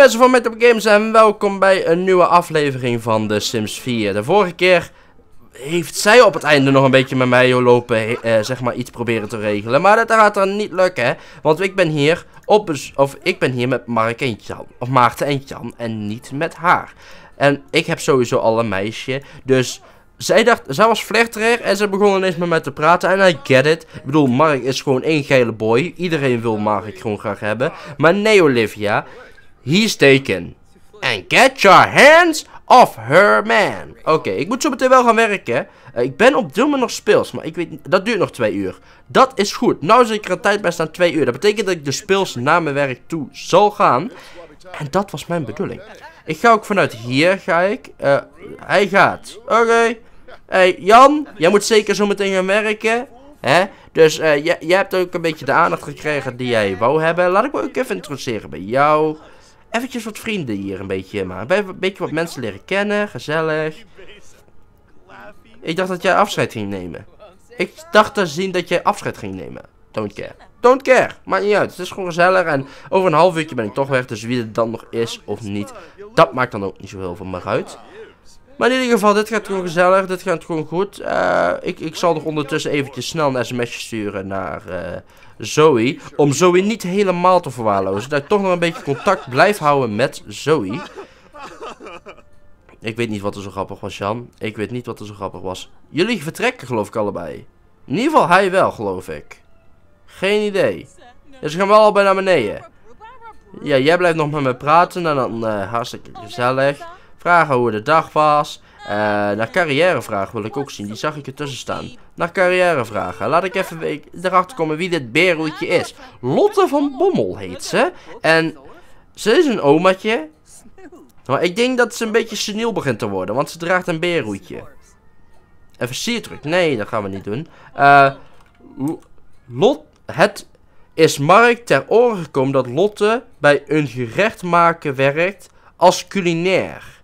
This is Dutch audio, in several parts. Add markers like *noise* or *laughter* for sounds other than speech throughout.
Mensen van Met Games en welkom bij een nieuwe aflevering van The Sims 4. De vorige keer heeft zij op het einde nog een beetje met mij lopen, eh, zeg maar iets proberen te regelen. Maar dat gaat dan niet lukken, want ik ben hier op, of ik ben hier met Mark en Jan, of Maarten en Jan en niet met haar. En ik heb sowieso al een meisje, dus zij dacht, zij was flirterig en ze begon ineens met mij te praten. En I get it. Ik bedoel, Mark is gewoon één geile boy. Iedereen wil Mark gewoon graag hebben. Maar nee, Olivia he's taken. And get your hands off her man. Oké, ik moet zo meteen wel gaan werken. Eh, ik ben op dit nog speels, maar ik weet dat duurt nog twee uur. Dat is goed. Nou zit ik er een tijd bij staan twee uur. Dat betekent dat ik de speels naar mijn werk toe zal gaan. En dat was mijn bedoeling. Ik ga ook vanuit hier, ga ik. Eh, hij gaat. Oké. hey, Jan, jij moet zeker zo meteen gaan werken. Hè? Dus eh, jij hebt ook een beetje de aandacht gekregen die jij wou hebben. Laat ik me ook even introduceren bij jou eventjes wat vrienden hier een beetje maar een beetje wat mensen leren kennen, gezellig. Ik dacht dat jij afscheid ging nemen. Ik dacht te zien dat jij afscheid ging nemen. Don't care. Don't care. Maakt niet uit. Het is gewoon gezellig. En over een half uurtje ben ik toch weg. Dus wie het dan nog is of niet. Dat maakt dan ook niet zo heel veel meer uit. Maar in ieder geval, dit gaat gewoon gezellig. Dit gaat gewoon goed. Eh, ik, ik zal er ondertussen eventjes snel een sms'je sturen naar eh, Zoe. Om Zoe niet helemaal te verwaarlozen. Dat ik toch nog een beetje contact blijf houden met Zoe. Ik weet niet wat er zo grappig was, Jan. Ik weet niet wat er zo grappig was. Jullie vertrekken, geloof ik, allebei. In ieder geval hij wel, geloof ik. Geen idee. Ja, ze gaan wel allebei naar beneden. Ja, jij blijft nog met me praten en dan eh, hartstikke gezellig. Vragen hoe de dag was. Eh, naar carrièrevragen wil ik ook zien. Die zag ik ertussen staan. Naar carrièrevragen. Laat ik even erachter komen wie dit beroetje is. Lotte van Bommel heet ze. En ze is een omaatje. Maar ik denk dat ze een beetje seniel begint te worden. Want ze draagt een beerhoedje. Even versierdruk. Nee, dat gaan we niet doen. Eh, Lot, het is Mark ter oren gekomen dat Lotte bij een gerecht maken werkt als culinair.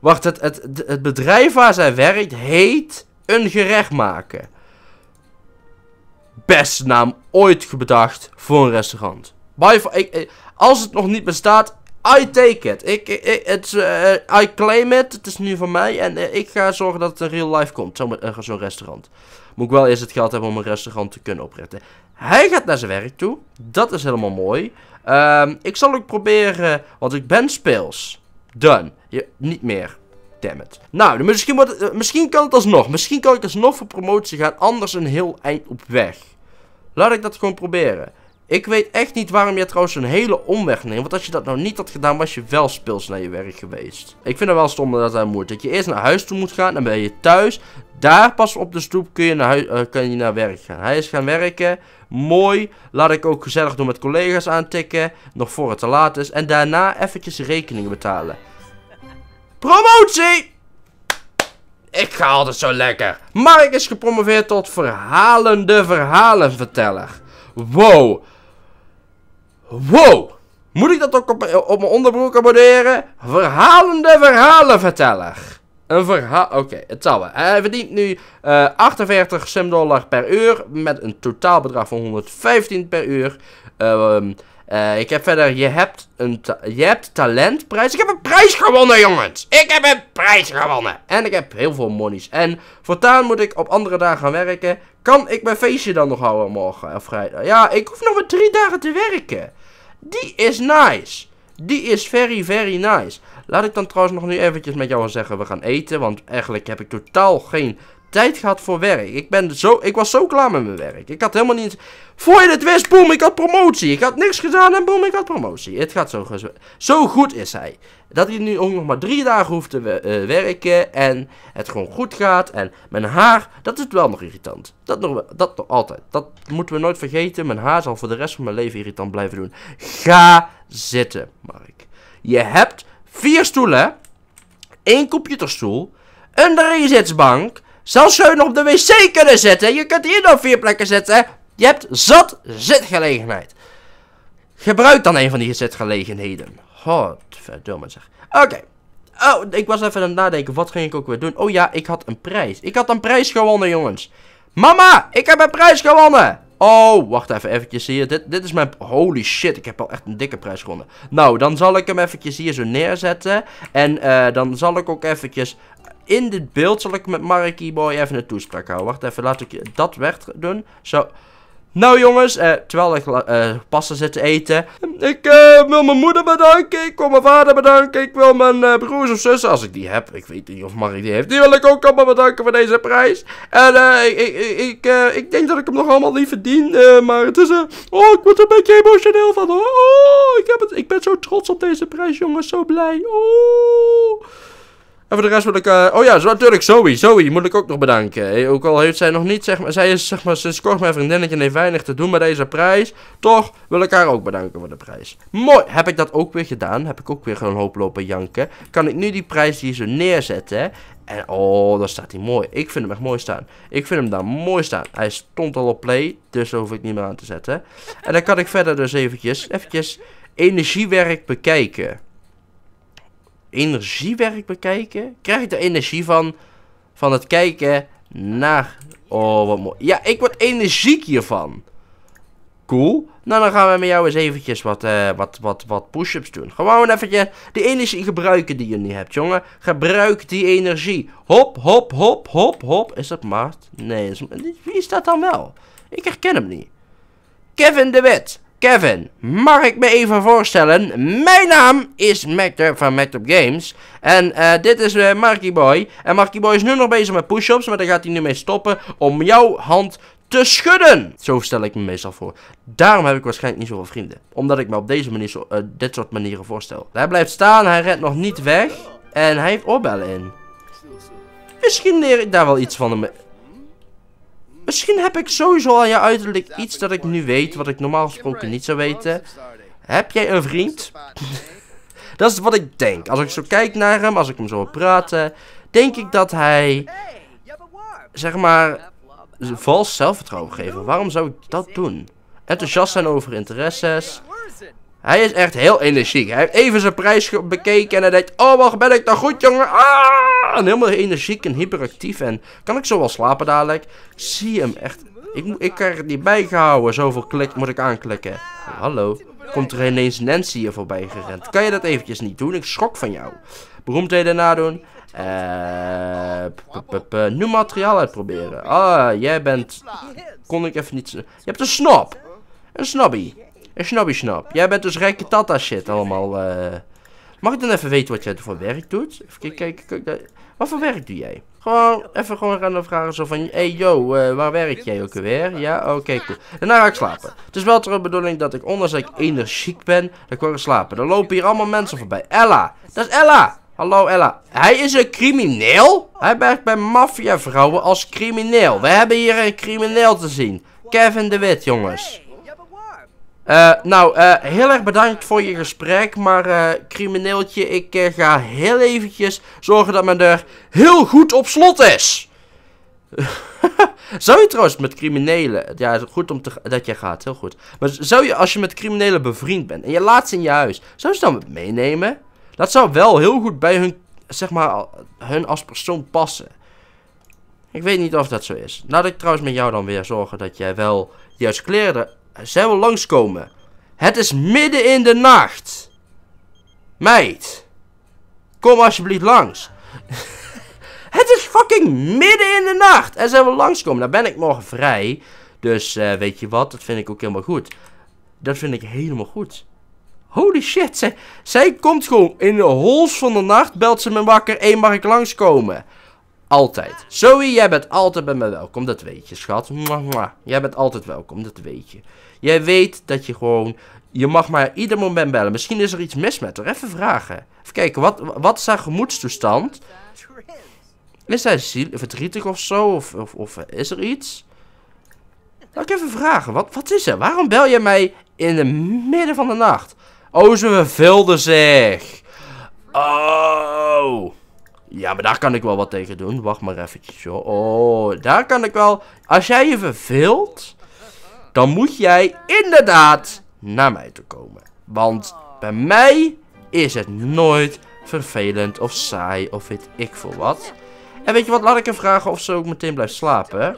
Wacht, het, het, het bedrijf waar zij werkt heet een gerecht maken. Beste naam ooit bedacht voor een restaurant. als het nog niet bestaat, I take it. Ik, eh, I claim it. Het is nu van mij. En eh, ik ga zorgen dat het in real life komt. Zo'n eh, zo restaurant. Moet ik wel eerst het geld hebben om een restaurant te kunnen oprichten. Hij gaat naar zijn werk toe. Dat is helemaal mooi. Ehm, ik zal ook proberen. Want ik ben speels. Done. Je, niet meer. Damn it. Nou, misschien, eh, misschien kan het alsnog. Misschien kan ik alsnog voor promotie gaan. Anders een heel eind op weg. Laat ik dat gewoon proberen. Ik weet echt niet waarom jij trouwens een hele omweg neemt. Want als je dat nou niet had gedaan, was je wel speels naar je werk geweest. Ik vind het wel stom dat hij moet. Dat je eerst naar huis toe moet gaan, dan ben je thuis. Daar pas op de stoep kun je naar, eh, kun je naar werk gaan. Hij is gaan werken. Mooi. Laat ik ook gezellig door met collega's aantikken. Nog voor het te laat is. En daarna eventjes rekeningen betalen. Promotie! Ik ga altijd zo lekker. Mark is gepromoveerd tot verhalende verhalenverteller. Wow. Wow. Moet ik dat ook op mijn onderbroek abonneren? Verhalende verhalenverteller. Een verhaal. Oké, het zal wel. Hij verdient nu uh, 48 simdollar per uur. Met een totaalbedrag van 115 per uur. Ehm eh, ik heb verder. Je hebt, een je hebt talentprijs. Ik heb een prijs gewonnen, jongens. Ik heb een prijs gewonnen. En ik heb heel veel monies. En voortaan moet ik op andere dagen gaan werken. Kan ik mijn feestje dan nog houden morgen of vrijdag? Ja, ik hoef nog maar drie dagen te werken. Die is nice. Die is very, very nice. Laat ik dan trouwens nog nu eventjes met jou zeggen, we gaan eten. Want eigenlijk heb ik totaal geen tijd gehad voor werk. Ik, ben zo, ik was zo klaar met mijn werk. Ik had helemaal niet... Voor je het wist, boem, ik had promotie. Ik had niks gedaan en boem, ik had promotie. Het gaat zo, zo goed is hij. Dat hij nu ook nog maar drie dagen hoeft te eh, werken en het gewoon goed gaat. En mijn haar, dat is wel nog irritant. Dat nog, dat nog altijd. Dat moeten we nooit vergeten. Mijn haar zal voor de rest van mijn leven irritant blijven doen. Ga zitten, Mark. Je hebt Vier stoelen. één computerstoel. Een driezitsbank. Zelfs zou je nog op de wc kunnen zitten. Je kunt hier nog vier plekken zitten. Je hebt zat zitgelegenheid. Gebruik dan een van die zitgelegenheden. Godverdomme zeg. Oké. Oh, ik was even aan het nadenken. Wat ging ik ook weer doen? Oh ja, ik had een prijs. Ik had een prijs gewonnen, jongens. Mama, ik heb een prijs gewonnen. Oh, wacht even eventjes hier. Dit, dit is mijn... Holy shit, ik heb al echt een dikke prijs gewonnen. Nou, dan zal ik hem eventjes hier zo neerzetten. En eh, dan zal ik ook eventjes... In dit beeld zal ik met Marky even een toespraak houden. Wacht even, laat ik dat weg doen. Zo... Nou jongens, eh, terwijl ik eh, pasta zit te eten. Ik eh, wil mijn moeder bedanken. Ik wil mijn vader bedanken. Ik wil mijn eh, broers of zussen, als ik die heb. Ik weet niet of Marie die heeft. Die wil ik ook allemaal bedanken voor deze prijs. En ik, ik, ik, ik, denk dat ik hem nog allemaal niet verdien. maar het is... oh, ik word er een beetje emotioneel van. Oh, ik, heb het, ik ben zo trots op deze prijs, jongens. Zo blij. Oh. En voor de rest wil ik... Eh, oh ja, natuurlijk Zoe. Zoe moet ik ook nog bedanken. Ook al heeft zij nog niet, zeg maar... Zij is zeg maar sinds kort mijn vriendinnetje en heeft weinig te doen met deze prijs. Toch wil ik haar ook bedanken voor de prijs. Mooi. Heb ik dat ook weer gedaan? Heb ik ook weer een hoop lopen janken? Kan ik nu die prijs hier zo neerzetten? En oh, daar staat hij mooi. Ik vind hem echt mooi staan. Ik vind hem daar mooi staan. Hij stond al op play, dus hoef ik niet meer aan te zetten. En dan kan ik verder dus eventjes... Eventjes energiewerk bekijken energiewerk bekijken, krijg ik er energie van. Van het kijken naar... Oh, wat mooi. Ja, ik word energiek hiervan. Cool. Nou, dan gaan we met jou eens eventjes wat, eh, wat, wat, wat push-ups doen. Gewoon eventjes die energie gebruiken die je nu hebt, jongen. Gebruik die energie. Hop, hop, hop, hop, hop. Is dat Maart? Nee. Is, wie is dat dan wel? Ik herken hem niet. Kevin de Wit. Kevin, mag ik me even voorstellen? Mijn naam is Mac van MacTop Games. En eh, dit is uh, Marky Boy. En Marky Boy is nu nog bezig met push-ups, maar daar gaat hij nu mee stoppen om jouw hand te schudden. Zo stel ik me meestal voor. Daarom heb ik waarschijnlijk niet zoveel vrienden. Omdat ik me op deze manier, zo, eh, dit soort manieren voorstel. Hij blijft staan, hij redt nog niet weg. En hij heeft oorbellen in. Misschien leer ik daar wel iets van hem Misschien heb ik sowieso aan je uiterlijk iets dat ik nu weet, wat ik normaal gesproken niet zou weten. Heb jij een vriend? *laughs* dat is wat ik denk. Als ik zo kijk naar hem, als ik hem zo hoor praten, denk ik dat hij, zeg maar, vals zelfvertrouwen geeft. Waarom zou ik dat doen? Enthousiast zijn over interesses. Hij is echt heel energiek. Hij heeft even zijn prijs bekeken en hij denkt... Oh, wacht ben ik dan goed, jongen? Ah! En helemaal energiek en hyperactief. En kan ik zo wel slapen dadelijk? Ik zie hem echt... Ik, ik krijg het niet bijgehouden. Zoveel klik moet ik aanklikken. Hallo? Komt er ineens Nancy hier voorbij gerend? Kan je dat eventjes niet doen? Ik schrok van jou. Beroemdheden nadoen. Eh... Uh, nu materiaal uitproberen. Ah, jij bent... Kon ik even niet... Je hebt een snob. Een snobby. Snobby Snap, jij bent dus rijke tata shit allemaal. Uh... Mag ik dan even weten wat jij voor werk doet? Even kijken, wat voor werk doe jij? Gewoon even gewoon gaan vragen zo van, hey yo, eh, waar werk jij ook weer? Ja, oh, oké, okay, cool. Daarna ga ik slapen. Het is wel de bedoeling dat ik, ondanks dat ik energiek ben, dat ik wil slapen. Er lopen hier allemaal mensen voorbij. Ella, dat is Ella! Hallo Ella. Hij is een crimineel? Hij werkt bij maffiavrouwen als crimineel. We hebben hier een crimineel te zien. Kevin de Wit, jongens. Eh, nou, eh, heel erg bedankt voor je gesprek. Maar uh, crimineeltje, ik ga heel eventjes zorgen dat mijn deur heel goed op slot is. *laughs* zou je trouwens met criminelen... Ja, goed om te, dat jij gaat, heel goed. Maar zou je, als je met criminelen bevriend bent en je laat ze in je huis... Zou je ze dan meenemen? Dat zou wel heel goed bij hun, zeg maar, hun als persoon passen. Ik weet niet of dat zo is. Laat ik trouwens met jou dan weer zorgen dat jij wel juist kleren zij wil langskomen. Het is midden in de nacht. Meid. Kom alsjeblieft langs. *laughs* het is fucking midden in de nacht. En zij wil langskomen. Dan ben ik morgen vrij. Dus eh, weet je wat? Dat vind ik ook helemaal goed. Dat vind ik helemaal goed. Holy shit. Zij, zij komt gewoon in de hols van de nacht. Belt ze me wakker. Eén mag ik langskomen? Altijd. Zoe, jij bent altijd bij me welkom. Dat weet je, schat. Jij bent altijd welkom. Dat weet je. Jij weet dat je gewoon... Je mag maar ieder moment bellen. Misschien is er iets mis met haar. Even vragen. Even kijken. Wat, wat is haar gemoedstoestand? Is zij verdrietig of zo? Of, of, of is er iets? Laat ik even vragen. Wat, wat is er? Waarom bel je mij in het midden van de nacht? Oh, ze vervulde zich. Oh... Ja, maar daar kan ik wel wat tegen doen. Wacht maar eventjes, joh. Oh, daar kan ik wel... Als jij je verveelt, dan moet jij inderdaad naar mij toe komen. Want bij mij is het nooit vervelend of saai of weet ik voor wat. En weet je wat, laat ik hem vragen of ze ook meteen blijft slapen,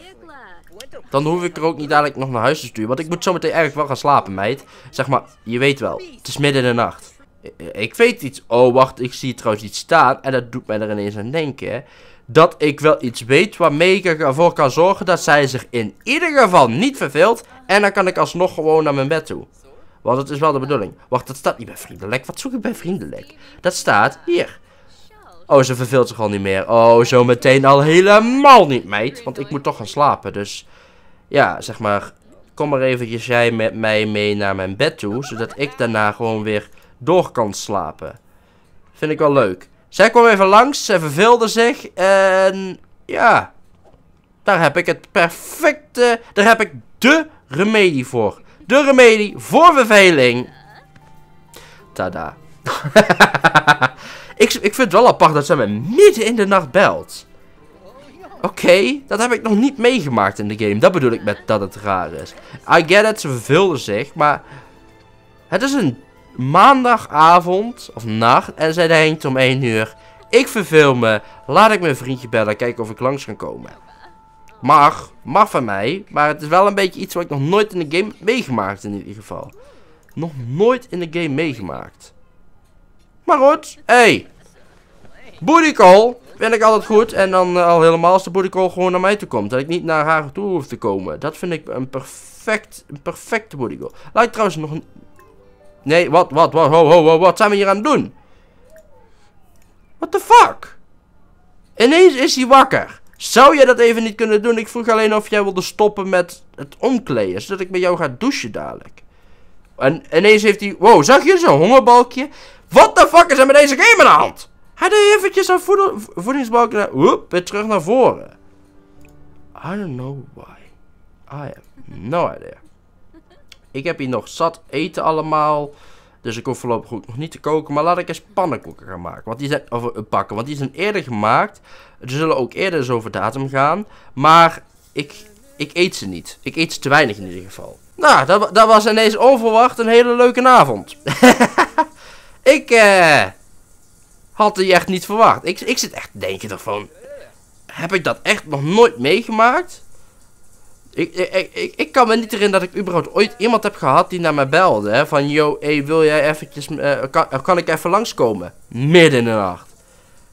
Dan hoef ik er ook niet dadelijk nog naar huis te sturen. Want ik moet zo meteen eigenlijk wel gaan slapen, meid. Zeg maar, je weet wel. Het is midden in de nacht. Eh, ik weet iets. Oh, wacht, ik zie trouwens iets staan. En dat doet mij er ineens aan denken. Dat ik wel iets weet waarmee ik ervoor kan zorgen dat zij zich in ieder geval niet verveelt. En dan kan ik alsnog gewoon naar mijn bed toe. Want het is wel de bedoeling. Wacht, dat staat niet bij vriendelijk. Wat zoek ik bij vriendelijk? Dat staat hier. Oh, ze verveelt zich al niet meer. Oh, zo meteen al helemaal niet, meid. Want ik moet toch gaan slapen, dus... Ja, zeg maar... Kom maar eventjes jij met mij mee naar mijn bed toe. Zodat ik daarna gewoon weer door kan slapen. Vind ik wel leuk. Zij kwam even langs, ze verveelde zich en ja, daar heb ik het perfecte, daar heb ik de remedie voor. De remedie voor verveling. Tada. *laughs* ik, ik vind het wel apart dat ze me midden in de nacht belt. Oké, dat heb ik nog niet meegemaakt in de game. Dat bedoel ik met dat het raar is. I get it, ze verveelde zich, maar... Het is een maandagavond of nacht en zij denkt om 1 uur. Ik verveel me, laat ik mijn vriendje bellen, kijken of ik langs kan komen. Mag, mag van mij, maar het is wel een beetje iets wat ik nog nooit in de game meegemaakt in ieder geval. Nog nooit in de game meegemaakt. Maar goed, hey. Booty vind ik altijd goed. En dan eh, al helemaal als de booty gewoon naar mij toe komt. Dat ik niet naar haar toe hoef te komen. Dat vind ik een perfect, een perfecte booty Laat ik trouwens nog een Nee, wat, wat, wat, ho, ho, ho, wat zijn we hier aan het doen? What the fuck? Ineens is hij wakker. Zou jij dat even niet kunnen doen? Ik vroeg alleen of jij wilde stoppen met het omkleden, zodat ik met jou ga douchen dadelijk. En ineens heeft hij... Wow, zag je zo'n hongerbalkje? What the fuck is er met deze game aan de hand? Hij deed eventjes een voedingsbalkje naar... Woep, weer terug naar voren. I don't know why. I have no idea. Ik heb hier nog zat eten allemaal. Dus ik hoef voorlopig nog niet te koken. Maar laat ik eens pannenkoeken gaan maken. Want die zijn, of eh, Want die zijn eerder gemaakt. Ze zullen ook eerder eens over datum gaan. Maar ik, ik eet ze niet. Ik eet ze te weinig in ieder geval. Nou, dat, dat was ineens onverwacht een hele leuke avond. *laughs* ik eh, had die echt niet verwacht. Ik, ik zit echt te denken ervan. Heb ik dat echt nog nooit meegemaakt? Ik, ik, ik, ik, kan me niet erin dat ik überhaupt ooit iemand heb gehad die naar mij belde. van, yo, hey, wil jij eventjes, eh, eh, kan, ik even langskomen? Midden in de nacht.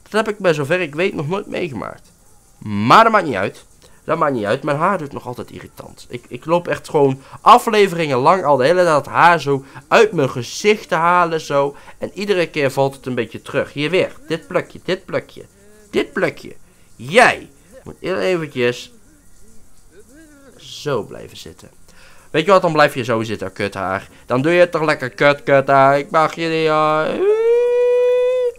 Dat heb ik bij zover ik weet nog nooit meegemaakt. Maar dat maakt niet uit. Dat maakt niet uit. Mijn haar doet nog altijd irritant. Ik, ik loop echt gewoon afleveringen lang al de hele tijd dat haar zo uit mijn gezicht te halen. Zo. En iedere keer valt het een beetje terug. Hier weer. Dit plukje, dit plukje. Dit plukje. Jij moet even eventjes zo blijven zitten. Weet je wat, dan blijf je zo zitten, kut haar. Dan doe je het toch lekker kut, kut haar. Ik mag je niet,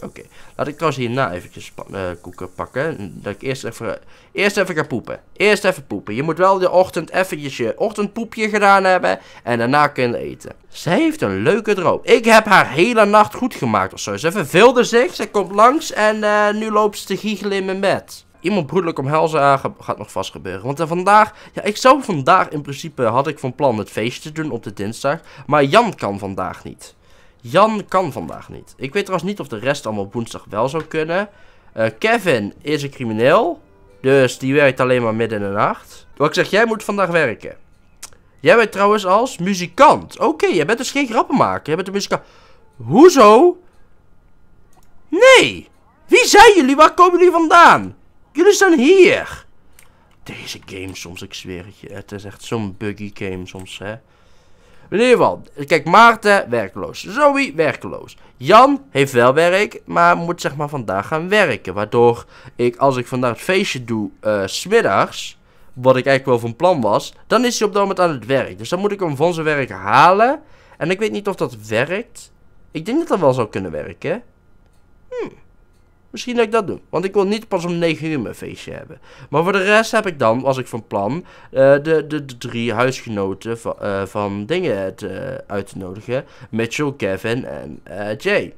Oké, laat ik trouwens hierna eventjes eh, koeken pakken. Dat ik eerst even, eerst even ga poepen. Eerst even poepen. Je moet wel de ochtend eventjes je ochtendpoepje gedaan hebben. En daarna kunnen eten. Zij heeft een leuke droom. Ik heb haar hele nacht goed gemaakt of zo. Ze verveelde zich. Ze komt langs en eh, nu loopt ze te giechelen in mijn bed iemand broedelijk omhelzen gaat nog vast gebeuren. Want eh, vandaag, ja, ik zou vandaag in principe, had ik van plan het feestje te doen op de dinsdag. Maar Jan kan vandaag niet. Jan kan vandaag niet. Ik weet trouwens niet of de rest allemaal woensdag wel zou kunnen. Eh, Kevin is een crimineel. Dus die werkt alleen maar midden in de nacht. Wat ik zeg, jij moet vandaag werken. Jij bent trouwens als muzikant. Oké, okay, jij bent dus geen grappenmaker. Jij bent een muzikant. Hoezo? Nee! Wie zijn jullie? Waar komen jullie vandaan? Jullie staan hier! Deze game soms, ik zweer het je. Het is echt zo'n buggy game soms, hè. In ieder geval, kijk, Maarten werkloos. Zoe werkloos. Jan heeft wel werk, maar moet zeg maar vandaag gaan werken. Waardoor ik, als ik vandaag het feestje doe, uh, eh, smiddags, wat ik eigenlijk wel van plan was, dan is hij op dat moment aan het werk. Dus dan moet ik hem van zijn werk halen. En ik weet niet of dat werkt. Ik denk dat dat wel zou kunnen werken. Hmm. Misschien dat ik dat doe. Want ik wil niet pas om 9 uur mijn feestje hebben. Maar voor de rest heb ik dan, als ik van plan, eh, de, de, de, drie huisgenoten van, eh, van dingen eh, uit te nodigen. Mitchell, Kevin en Jay.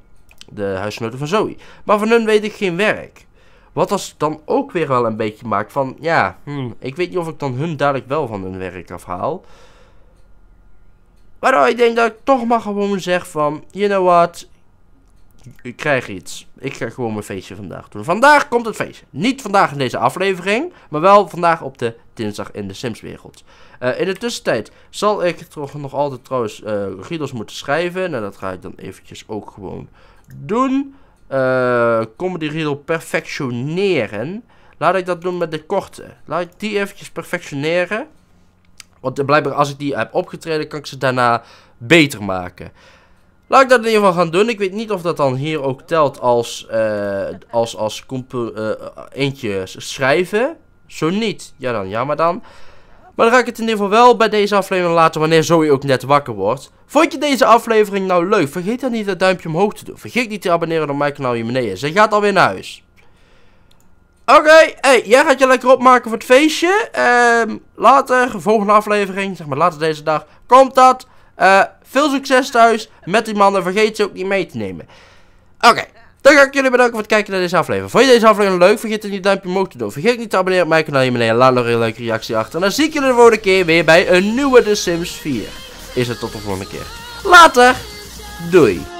De huisgenoten van Zoe. Maar van hun weet ik geen werk. Wat als dan ook weer wel een beetje maakt van, ja, hmm, ik weet niet of ik dan hun dadelijk wel van hun werk afhaal. Waardoor ik denk dat ik toch maar gewoon zeg van, you know what, ik krijg iets. Ik ga gewoon mijn feestje vandaag doen. Vandaag komt het feestje. Niet vandaag in deze aflevering, maar wel vandaag op de dinsdag in de Sims-wereld. Eh, in de tussentijd zal ik toch nog altijd trouwens uh, moeten schrijven. Nou, dat ga ik dan eventjes ook gewoon doen. Uh, comedy riddle perfectioneren. Laat ik dat doen met de korte. Laat ik die eventjes perfectioneren. Want blijkbaar als ik die heb opgetreden, kan ik ze daarna beter maken. Laat ik dat in ieder geval gaan doen. Ik weet niet of dat dan hier ook telt als, eh, als, als uh, eentje schrijven. Zo niet. Ja dan, ja maar dan. Maar dan ga ik het in ieder geval wel bij deze aflevering laten wanneer Zoe ook net wakker wordt. Vond je deze aflevering nou leuk? Vergeet dan niet dat duimpje omhoog te doen. Vergeet niet te abonneren op mijn kanaal hier beneden. Ze gaat alweer naar huis. Oké, hey, jij gaat je lekker opmaken voor het feestje. Ehm, later, volgende aflevering, zeg maar later deze dag, komt dat. Uh, veel succes thuis met die mannen. Vergeet ze ook niet mee te nemen. Oké. Okay. Dan ga ik jullie bedanken voor het kijken naar deze aflevering. Vond je deze aflevering leuk? Vergeet dan niet duimpje omhoog te doen. Vergeet niet te abonneren op mijn kanaal hier beneden. Laat nog een leuke reactie achter. En dan zie ik jullie de volgende keer weer bij een nieuwe The Sims 4. Is het tot de volgende keer. Later. Doei.